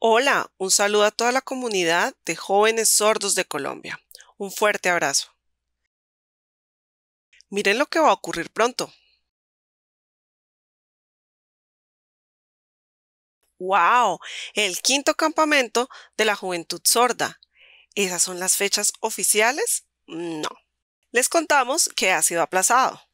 Hola, un saludo a toda la comunidad de jóvenes sordos de Colombia. Un fuerte abrazo. Miren lo que va a ocurrir pronto. ¡Wow! El quinto campamento de la juventud sorda. ¿Esas son las fechas oficiales? No. Les contamos que ha sido aplazado.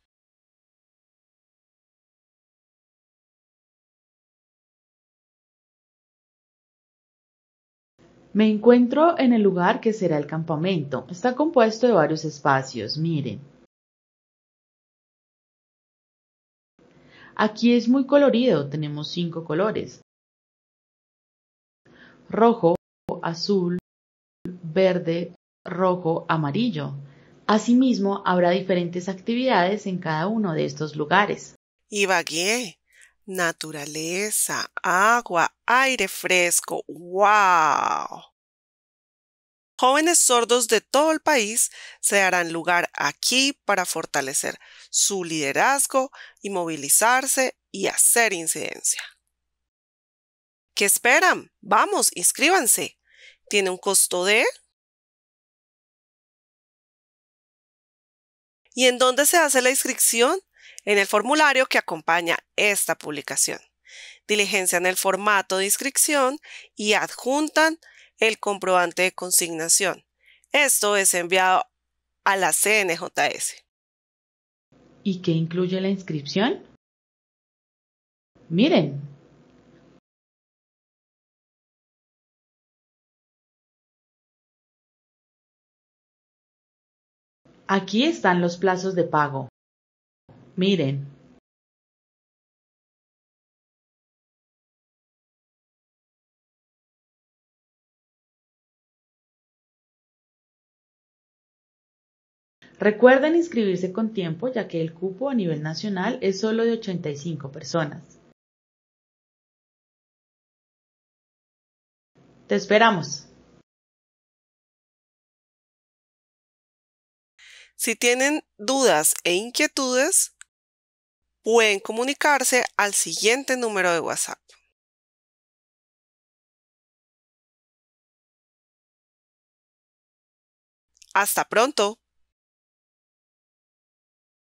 Me encuentro en el lugar que será el campamento. Está compuesto de varios espacios, miren. Aquí es muy colorido, tenemos cinco colores. Rojo, azul, verde, rojo, amarillo. Asimismo, habrá diferentes actividades en cada uno de estos lugares. Ibagué, naturaleza, agua, aire fresco. ¡Wow! Jóvenes sordos de todo el país se harán lugar aquí para fortalecer su liderazgo y movilizarse y hacer incidencia. ¿Qué esperan? Vamos, inscríbanse. Tiene un costo de... ¿Y en dónde se hace la inscripción? en el formulario que acompaña esta publicación. Diligencian el formato de inscripción y adjuntan el comprobante de consignación. Esto es enviado a la CNJS. ¿Y qué incluye la inscripción? Miren. Aquí están los plazos de pago miren Recuerden inscribirse con tiempo ya que el cupo a nivel nacional es solo de 85 personas. Te esperamos. Si tienen dudas e inquietudes, pueden comunicarse al siguiente número de WhatsApp. Hasta pronto.